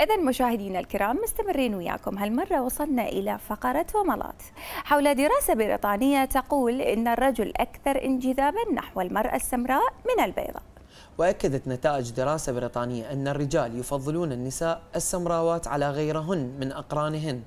إذا مشاهدينا الكرام مستمرين وياكم هالمرة وصلنا إلى فقرة وملات حول دراسة بريطانية تقول إن الرجل أكثر انجذابا نحو المرأة السمراء من البيضاء وأكدت نتائج دراسة بريطانية أن الرجال يفضلون النساء السمراوات على غيرهن من أقرانهن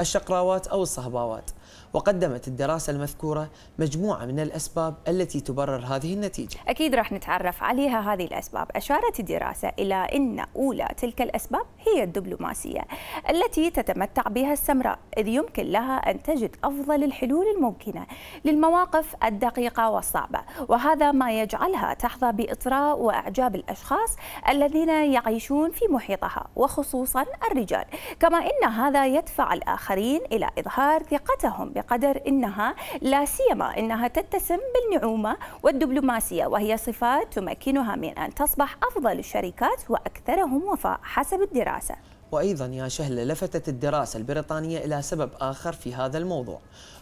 الشقراوات أو الصهباوات وقدمت الدراسة المذكورة مجموعة من الأسباب التي تبرر هذه النتيجة أكيد راح نتعرف عليها هذه الأسباب أشارت الدراسة إلى أن أولى تلك الأسباب هي الدبلوماسية التي تتمتع بها السمراء إذ يمكن لها أن تجد أفضل الحلول الممكنة للمواقف الدقيقة والصعبة وهذا ما يجعلها تحظى بإطراء وإعجاب الأشخاص الذين يعيشون في محيطها وخصوصا الرجال كما أن هذا يدفع الآخر الآخرين إلى إظهار ثقتهم بقدر أنها لا سيما أنها تتسم بالنعومة والدبلوماسية وهي صفات تمكنها من أن تصبح أفضل الشركات وأكثرهم وفاء حسب الدراسة وأيضا يا شهلة لفتت الدراسة البريطانية إلى سبب آخر في هذا الموضوع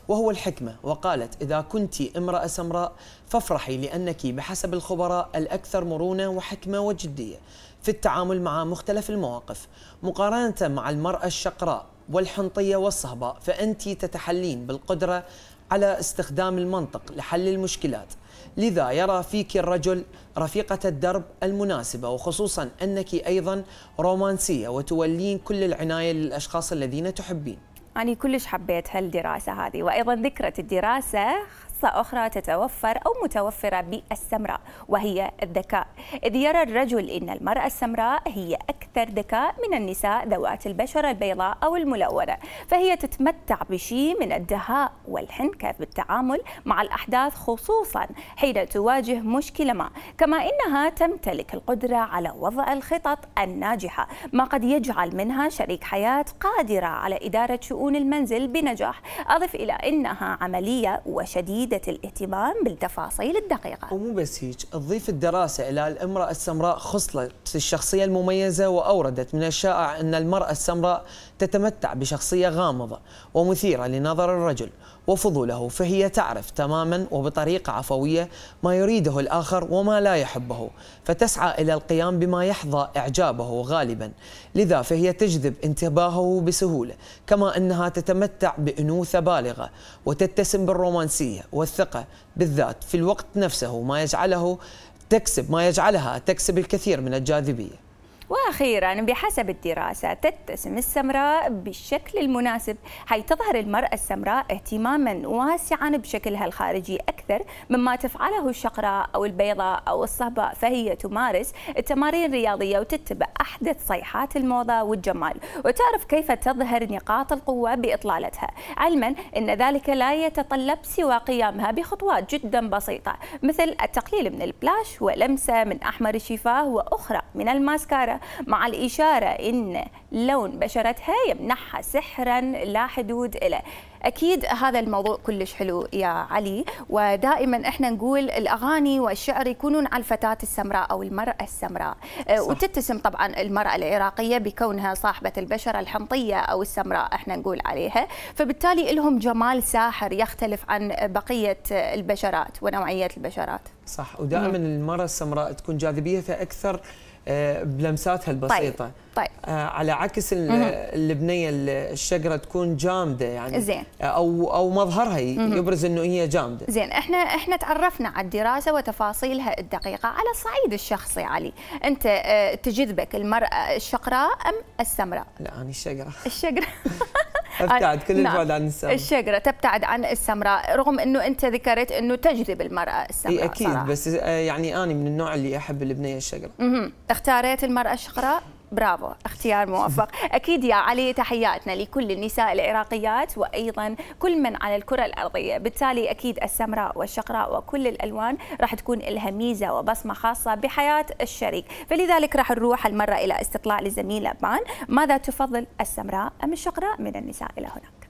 وهو الحكمة وقالت إذا كنت امرأة سمراء فافرحي لأنك بحسب الخبراء الأكثر مرونة وحكمة وجدية في التعامل مع مختلف المواقف مقارنة مع المرأة الشقراء والحنطية والصهباء فأنت تتحلين بالقدرة على استخدام المنطق لحل المشكلات لذا يرى فيك الرجل رفيقة الدرب المناسبة وخصوصا أنك أيضا رومانسية وتولين كل العناية للأشخاص الذين تحبين أنا يعني كلش حبيت هالدراسة هذه وأيضا ذكرت الدراسة منصة أخرى تتوفر أو متوفرة بالسمراء وهي الذكاء إذ يرى الرجل أن المرأة السمراء هي أكثر ذكاء من النساء ذوات البشرة البيضاء أو الملونة فهي تتمتع بشيء من الدهاء والحنكة بالتعامل مع الأحداث خصوصا حين تواجه مشكلة ما كما أنها تمتلك القدرة على وضع الخطط الناجحة ما قد يجعل منها شريك حياة قادرة على إدارة شؤون المنزل بنجاح أضف إلى أنها عملية وشديدة شديدة الاهتمام بالتفاصيل الدقيقة ومو بس هيك تضيف الدراسة إلى الامرأة السمراء خصلة الشخصية المميزة وأوردت من الشائع أن المرأة السمراء تتمتع بشخصية غامضة ومثيرة لنظر الرجل وفضوله فهي تعرف تماما وبطريقة عفوية ما يريده الآخر وما لا يحبه فتسعى إلى القيام بما يحظى إعجابه غالبا لذا فهي تجذب انتباهه بسهولة كما أنها تتمتع بأنوثة بالغة وتتسم بالرومانسية والثقة بالذات في الوقت نفسه ما يجعله تكسب ما يجعلها تكسب الكثير من الجاذبية وأخيرا بحسب الدراسة تتسم السمراء بالشكل المناسب حيث تظهر المرأة السمراء اهتماما واسعا بشكلها الخارجي أكثر مما تفعله الشقراء أو البيضاء أو الصهباء فهي تمارس التمارين الرياضية وتتبع أحدث صيحات الموضة والجمال وتعرف كيف تظهر نقاط القوة بإطلالتها علما أن ذلك لا يتطلب سوى قيامها بخطوات جدا بسيطة مثل التقليل من البلاش ولمسة من أحمر الشفاه وأخرى من الماسكارا مع الإشارة إن لون بشرتها يمنحها سحرا لا حدود له اكيد هذا الموضوع كلش حلو يا علي ودائما احنا نقول الاغاني والشعر يكونون على الفتاه السمراء او المراه السمراء أه، صح. وتتسم طبعا المراه العراقيه بكونها صاحبه البشره الحمطية او السمراء احنا نقول عليها فبالتالي لهم جمال ساحر يختلف عن بقيه البشرات ونوعيه البشرات صح ودائما المراه السمراء تكون جاذبيتها اكثر آه، بلمساتها البسيطه طيب. طيب. آه، على عكس البنية الشجره تكون جامده يعني زين. آه، او او مظهرها يبرز انه هي جامده زين احنا احنا تعرفنا على الدراسه وتفاصيلها الدقيقه على الصعيد الشخصي علي انت تجذبك المراه الشقراء ام السمراء لا انا الشجره الشجره ابتعد كل نعم. البعد عن السمراء الشجره تبتعد عن السمراء رغم انه انت ذكرت انه تجذب المراه السمراء إيه اكيد صراحة. بس آه، يعني انا من النوع اللي احب البنيه الشجره اختاريت المراه الشقراء برافو اختيار موفق أكيد يا علي تحياتنا لكل النساء العراقيات وأيضا كل من على الكرة الأرضية بالتالي أكيد السمراء والشقراء وكل الألوان راح تكون لها ميزة وبصمة خاصة بحياة الشريك فلذلك راح نروح المرة إلى استطلاع للزميلة بان ماذا تفضل السمراء أم الشقراء من النساء إلى هنا